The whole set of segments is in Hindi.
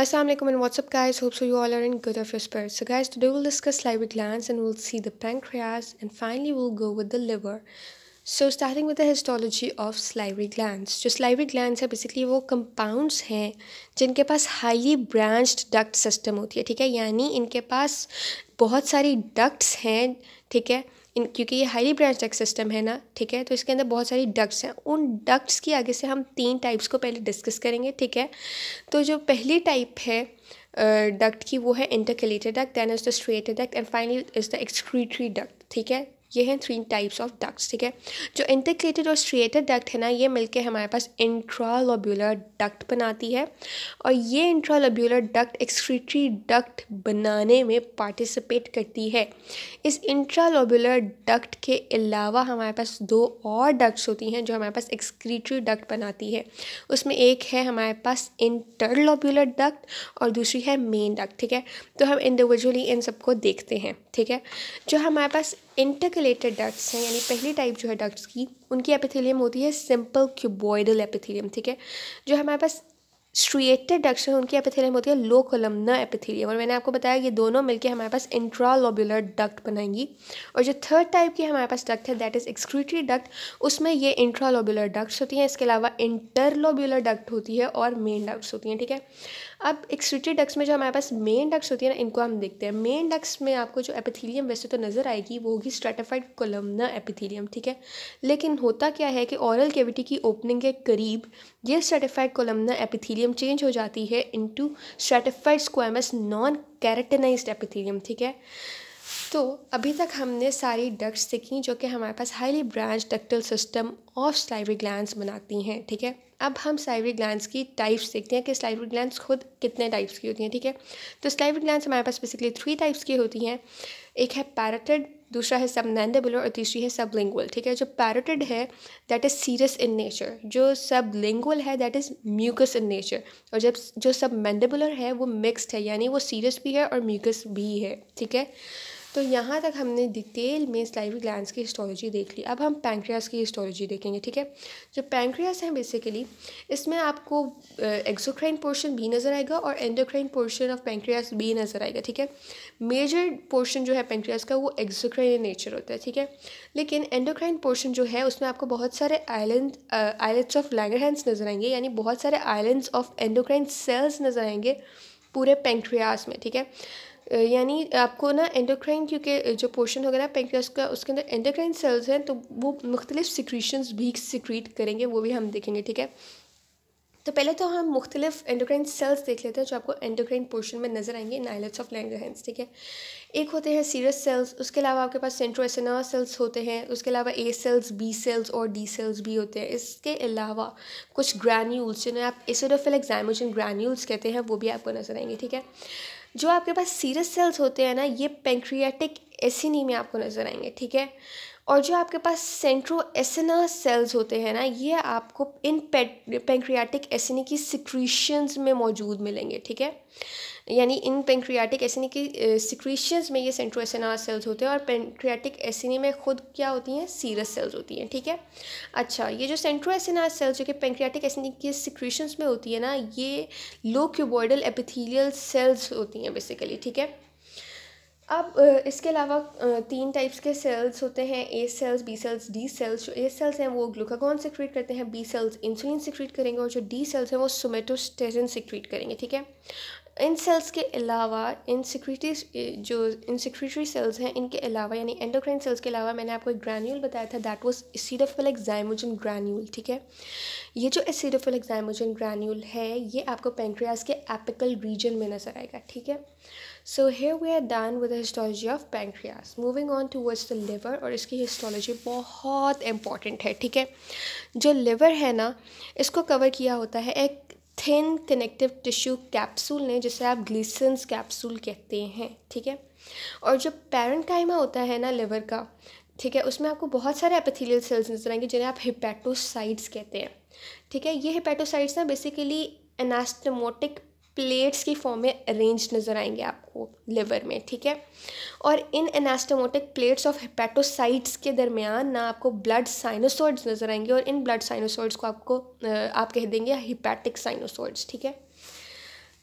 Assalamu alaikum and what's up guys hope so you all are in good of your spirits so guys today we'll discuss salivary glands and we'll see the pancreas and finally we'll go with the liver so starting with the histology of salivary glands जो salivary glands है basically wo compounds hain jinke paas highly branched duct system hoti hai theek hai yani inke paas bahut sari ducts hain theek hai इन क्योंकि ये हाईली ब्रांच डक्ट सिस्टम है ना ठीक है तो इसके अंदर बहुत सारी डक्ट्स हैं उन डक्ट्स की आगे से हम तीन टाइप्स को पहले डिस्कस करेंगे ठीक है तो जो पहली टाइप है डक्ट uh, की वो है intercalated duct then is the striated duct and finally is the excretory duct ठीक है ये हैं थ्री टाइप्स ऑफ डक्ट्स ठीक है जो इंटरक्लेटेड और स्ट्रिएटेड डक्ट है ना ये मिलके हमारे पास इंट्रालोब्यूलर डक्ट बनाती है और ये इंट्रालोब्यूलर डक्ट एक्सक्रीटरी डक्ट बनाने में पार्टिसिपेट करती है इस इंट्रालोब्यूलर डक्ट के अलावा हमारे पास दो और डक्ट्स होती हैं जो हमारे पास एक्सक्रीटरी डक्ट बनाती है उसमें एक है हमारे पास इंटरलोब्यूलर डक्ट और दूसरी है मेन डक्ट ठीक है तो हम इंडिविजुअली इन सबको देखते हैं ठीक है जो हमारे पास इंटरकलेटेड डक्ट्स हैं यानी पहली टाइप जो है डक्ट्स की उनकी एपिथेलियम होती है सिंपल क्यूबॉइडल एपिथेलियम ठीक है जो हमारे पास स्ट्रिएटेड डक्शन उनकी एपिथेलियम होती है लो कोलमना एपिथेलियम और मैंने आपको बताया ये दोनों मिलकर हमारे पास इंट्रालोबुलर डक्ट बनाएंगी और जो थर्ड टाइप की हमारे पास डक्ट है दैट इज़ एक्सक्रीटरी डक्ट उसमें ये इंट्रालोबुलर डक्ट्स होती हैं इसके अलावा इंटरलोबुलर डक्ट होती है और मेन डक्ट्स होती हैं ठीक है अब एक्सक्रीटरी डक्ट्स में जो हमारे पास मेन डक्ट्स होती है ना इनको हम देखते हैं मेन डक्ट्स में आपको जो एपिथीलियम वैसे तो नज़र आएगी वो होगी स्ट्रेटिफाइड कोलमना एपिथीलियम ठीक है लेकिन होता क्या है कि ऑरल कैविटी की ओपनिंग के करीब ये stratified columnar epithelium epithelium change हो जाती है into stratified squamous non keratinised epithelium ठीक है तो अभी तक हमने सारी डक्ट्स सीखी जो कि हमारे पास highly branch ductal system of salivary glands बनाती हैं ठीक है अब हम स्लाइवरी ग्लैंड्स की टाइप्स देखते हैं कि स्लाइवरी ग्लैंड्स खुद कितने टाइप्स की होती हैं ठीक है तो स्लाइवरी ग्लैंड्स हमारे पास बेसिकली थ्री टाइप्स की होती हैं एक है पैराटेड दूसरा है सब नैंडेबुलर और तीसरी है सब लिंगुअल ठीक है जो पैरटेड है that is serous in nature जो सब sublingual that is mucous in nature और जब जो सब मैंडेबुलर है वो मिक्सड है यानी वो सीरियस भी है और म्यूकस भी है ठीक है तो यहाँ तक हमने डिटेल में स्लाइवी ग्लैंड की हिस्टोलॉजी देख ली अब हम पैंक्रियास की हिस्टोलॉजी देखेंगे ठीक है जो पैंक्रियास हैं बेसिकली इसमें आपको एक्सोक्राइन पोर्शन भी नज़र आएगा और एंडोक्राइन पोर्शन ऑफ पैंक्रियास भी नज़र आएगा ठीक है मेजर पोर्शन जो है पैंक्रियास का वो एक्सोक्राइन नेचर होता है ठीक है लेकिन एंडोक्राइन पोर्शन जो है उसमें आपको बहुत सारे आइलैंड आइलेट्स ऑफ लैंगरहैंड्स नज़र आएंगे यानी बहुत सारे आइलैंड ऑफ एंडोक्राइन सेल्स नज़र आएंगे पूरे पेंक्रियाज में ठीक है यानी आपको ना एंडोक्राइन क्योंकि जो पोर्शन होगा ना पेंक्रियाज का उसके अंदर एंडोक्राइन सेल्स हैं तो वो मुख्तलिफ सिक्रीशंस भी सिक्रीट करेंगे वो भी हम देखेंगे ठीक है तो पहले तो हम मुख्तलिफ एंडोक्राइन सेल्स देख लेते हैं जो आपको एंडोक्राइन पोर्शन में नजर आएंगे इन ऑफ लैंग्रहेंस ठीक है एक होते हैं सीरस सेल्स उसके अलावा आपके पास सेंट्रोसना सेल्स होते हैं उसके अलावा ए सेल्स बी सेल्स और डी सेल्स भी होते हैं इसके अलावा कुछ ग्रैन्यूल्स जिन्हें आप एसोडोफिल एग्जामोजन ग्रैन्यूल्स कहते हैं वो भी आपको नजर आएंगे ठीक है जो आपके पास सीरस सेल्स होते हैं ना ये पेंक्रियाटिक एसिनी में आपको नज़र आएंगे ठीक है और जो आपके पास सेंट्रो एसना सेल्स होते हैं ना ये आपको इन पेंक्रियाटिक एसिनी की सिक्रीशंस में मौजूद मिलेंगे ठीक है यानी इन पेंक्रियाटिक एसिनी की सिक्रीशंस में ये सेंट्रोएसनार सेल्स होते हैं और पेंक्रियाटिक एसिनी में खुद क्या होती हैं सीरस सेल्स होती हैं ठीक है अच्छा ये जो सेंट्रोएसनार सेल्स जो कि पेंक्रियाटिक एसिनी की सिक्रीशंस में होती है ना ये लो क्यूबॉइडल एपिथीलियल सेल्स होती हैं बेसिकली ठीक है अब इसके अलावा तीन टाइप्स के सेल्स होते हैं A cells B cells D cells जो ए सेल्स हैं वो ग्लूकागॉन सिक्रीट करते हैं बी सेल्स इंसुलिन सिक्रीट करेंगे और जो डी सेल्स हैं वो सोमेटोस्टेरिन सिक्रीट करेंगे ठीक है इन सेल्स के अलावा इन सिक्रिटी जो इन सिक्रिटरी सेल्स हैं इनके अलावा यानी एंडोक्राइन सेल्स के अलावा मैंने आपको एक ग्रैन्यूल बताया था that was acidophilic zymogen granule ठीक है ये जो एसिडोफिल एक्जाइमोजन ग्रैन्यूल है ये आपको पेंक्रियाज के एपिकल रीजन में नजर आएगा ठीक है so here we are done with histology of pancreas moving on towards the liver और इसकी हिस्टोलॉजी बहुत इंपॉर्टेंट है ठीक है जो लिवर है ना इसको कवर किया होता है एक थिन कनेक्टिव टिश्यू कैप्सूल ने जिसे आप ग्लीसन्स कैप्सूल कहते हैं ठीक है और जो काइमा होता है ना लिवर का ठीक है उसमें आपको बहुत सारे एपिथेलियल सेल्स नजर आएंगे जिन्हें आप हिपैटोसाइड्स कहते हैं ठीक है ये हिपैटोसाइड्स ना बेसिकली एनास्टमोटिक प्लेट्स की फॉर्म में अरेंज नज़र आएंगे आपको लिवर में ठीक है और इन एनास्टोमोटिक प्लेट्स ऑफ हेपेटोसाइट्स के दरमियान ना आपको ब्लड साइनोसोइड्स नज़र आएंगे और इन ब्लड साइनोसॉइड्स को आपको आप कह देंगे हिपैटिक साइनोसोइड्स ठीक है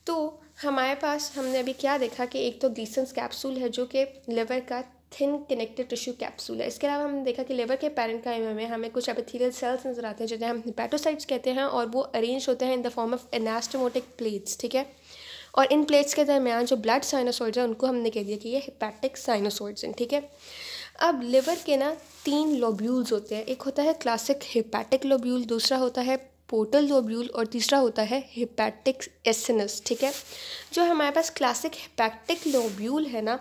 तो हमारे पास हमने अभी क्या देखा कि एक तो ग्लीसन्स कैप्सूल है जो कि लिवर का थिन कनेक्टेड टिश्यू कैप्सूल है इसके अलावा हमने देखा कि लिवर के पैरेंट पैरेंकाइम में हमें कुछ एपिथेलियल सेल्स नजर आते हैं जिन्हें हम हिपैटोसाइट्स कहते हैं और वो अरेंज होते हैं in the form of anastomotic plates ठीक है और इन प्लेट्स के दरमियान जो ब्लड साइनोसॉइड्स हैं उनको हमने कह दिया कि ये हिपैटिक साइनोसॉइड्स हैं ठीक है अब लिवर के ना तीन लोब्यूल्स होते हैं एक होता है क्लासिक हिपैटिक लोब्यूल दूसरा होता है पोर्टल लोब्यूल और तीसरा होता है हिपैटिक एसनस ठीक है जो हमारे पास क्लासिक हिपैटिक लोब्यूल है ना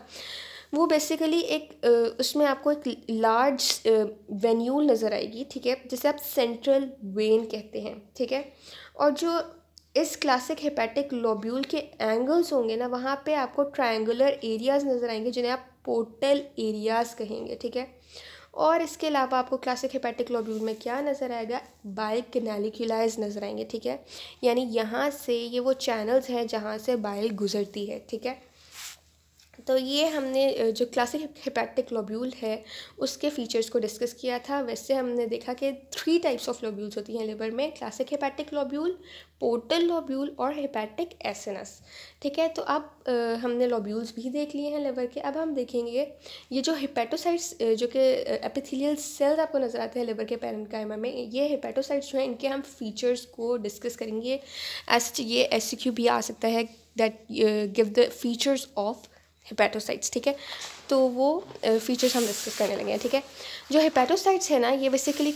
वो बेसिकली एक उसमें आपको एक लार्ज वेन्यूल नज़र आएगी ठीक है जिसे आप सेंट्रल वेन कहते हैं ठीक है और जो इस क्लासिक हेपेटिक लोब्यूल के एंगल्स होंगे ना वहाँ पे आपको ट्रायंगुलर एरियाज़ नज़र आएंगे जिन्हें आप पोर्टल एरियाज़ कहेंगे ठीक है और इसके अलावा आपको क्लासिक हेपेटिक लोब्यूल में क्या नज़र आएगा बाइल कैनालिकुलाइज नज़र आएंगे ठीक है यानी यहाँ से ये वो चैनल्स हैं जहाँ से बाइल गुजरती है ठीक है तो ये हमने जो क्लासिक हिपैटिक लोब्यूल है उसके फीचर्स को डिस्कस किया था वैसे हमने देखा कि थ्री टाइप्स ऑफ लोब्यूल्स होती हैं लिवर में classic hepatic lobule portal lobule और हिपैटिक एसेनस ठीक है तो अब हमने लोब्यूल्स भी देख लिए हैं लिवर के अब हम देखेंगे ये जो हिपैटोसाइट्स जो कि एपिथिलियल सेल्स आपको नज़र आते हैं लिवर के कैमर में ये हिपैटोसाइट्स जो हैं इनके हम फीचर्स को डिस्कस करेंगे एस ये एस भी आ सकता है that give the features of hepatocytes ठीक है तो वो फीचर्स हम डिस्कस करने लगे हैं ठीक है जो हिपैटोसाइट्स है ना ये बेसिकली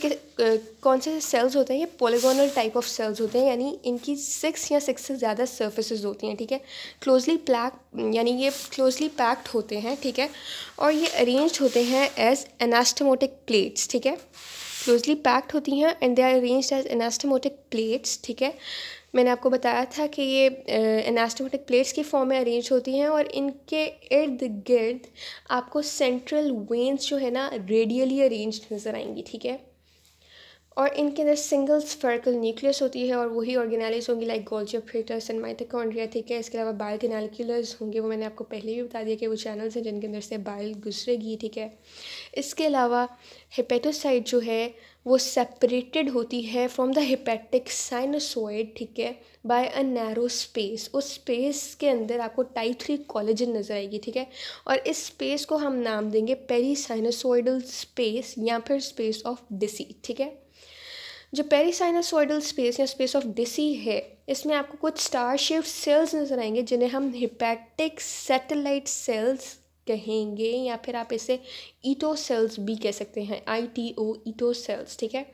कौन से सेल्स होते हैं ये पोलिगोनल टाइप ऑफ सेल्स होते हैं यानी इनकी सिक्स या सिक्स से ज़्यादा सर्फेसेज होती हैं ठीक है क्लोजली पैक यानी ये क्लोजली पैक्ड होते हैं ठीक है और ये अरेंज होते हैं एज एनास्टमोटिक प्लेट्स ठीक है क्लोजली पैक्ड होती हैं and they are arrange as anastomotic plates ठीक है मैंने आपको बताया था कि ये एनास्टोमेटिक प्लेट्स की फॉर्म में अरेंज होती हैं और इनके इर्द गिर्द आपको सेंट्रल वेंस जो है ना रेडियली अरेंज नज़र आएंगी ठीक है और इनके अंदर सिंगल स्फेरिकल न्यूक्लियस होती है और वही ऑर्गेनाइज होंगी like Golgi apparatus and mitochondria ठीक है इसके अलावा बाइल कैनालिकुलर्स होंगे वो मैंने आपको पहले भी बता दिया कि वो चैनल्स हैं जिनके अंदर से बाइल गुजरेगी ठीक है इसके अलावा हिपेटोसाइड जो है वो सेपरेटेड होती है फ्रॉम द हिपेटिक साइनोसोइड ठीक है बाय अ नैरो स्पेस उस स्पेस के अंदर आपको टाइप थ्री कॉलेजन नज़र आएगी ठीक है और इस स्पेस को हम नाम देंगे पेरी साइनसोइडल स्पेस या फिर स्पेस ऑफ डिसी ठीक है जो पेरीसाइनासोइडल स्पेस या स्पेस ऑफ डिसी है इसमें आपको कुछ स्टार शेप सेल्स नज़र आएंगे जिन्हें हम हिपैटिक सेटेलाइट सेल्स कहेंगे या फिर आप इसे ईटो सेल्स भी कह सकते हैं आई टी ओ ईटो सेल्स ठीक है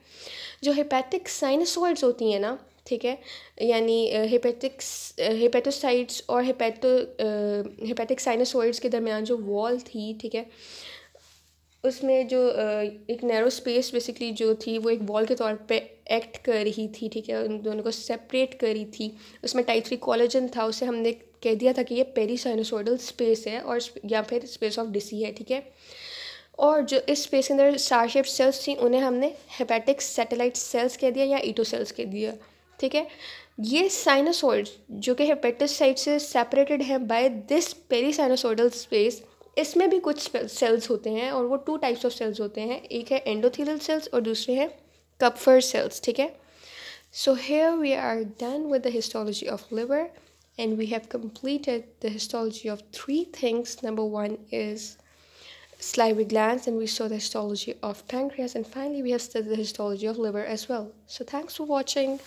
जो हिपैटिक साइनसोइड्स होती हैं ना ठीक है यानी हिपैटिक्स हेपेटोसाइड्स और हिपैटो हिपैटिक साइनासोइड्स के दरमियान जो वॉल थी ठीक है उसमें जो एक नैरो स्पेस बेसिकली जो थी वो एक वॉल के तौर पे एक्ट कर रही थी ठीक है उन दोनों को सेपरेट कर रही थी उसमें टाइप थ्री कॉलेजन था उसे हमने कह दिया था कि ये पेरीसाइनोसोडल स्पेस है और या फिर स्पेस ऑफ डिसी है ठीक है और जो इस स्पेस के अंदर स्टारशेप सेल्स थी उन्हें हमने हेपेटिक सेटेलाइट सेल्स कह दिया या ईटो सेल्स कह दिया ठीक है ये साइनोसोइड जो कि हेपेटिस साइड से सेपरेटेड है बाय दिस पेरीसाइनोसोडल स्पेस इसमें भी कुछ सेल्स होते हैं और वो टू टाइप्स ऑफ सेल्स होते हैं एक है एंडोथीलियल सेल्स और दूसरे हैं कपफर सेल्स ठीक है so here we are done with the histology of liver and we have completed the histology of three things number one is salivary gland and we saw the histology of pancreas and finally we have study the histology of liver as well so thanks for watching